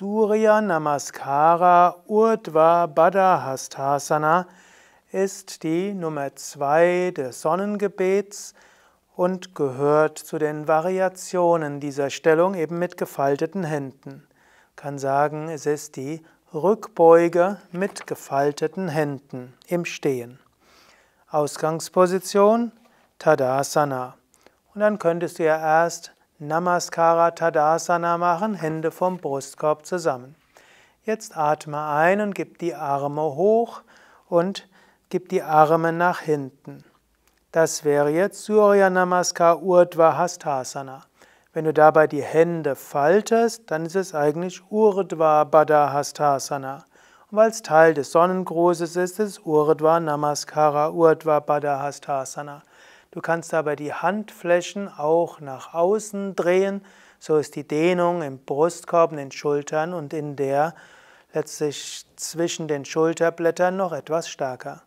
Surya Namaskara Urdhva Badahastasana ist die Nummer zwei des Sonnengebets und gehört zu den Variationen dieser Stellung eben mit gefalteten Händen. Ich kann sagen, es ist die Rückbeuge mit gefalteten Händen im Stehen. Ausgangsposition Tadasana. Und dann könntest du ja erst Namaskara Tadasana machen, Hände vom Brustkorb zusammen. Jetzt atme ein und gib die Arme hoch und gib die Arme nach hinten. Das wäre jetzt Surya Namaskar Urdhva Hastasana. Wenn du dabei die Hände faltest, dann ist es eigentlich Urdhva Bada Hastasana. Und weil es Teil des Sonnengrußes ist, ist es Urdhva Namaskara Urdhva Bada Hastasana. Du kannst aber die Handflächen auch nach außen drehen, so ist die Dehnung im Brustkorb, in den Schultern und in der letztlich zwischen den Schulterblättern noch etwas stärker.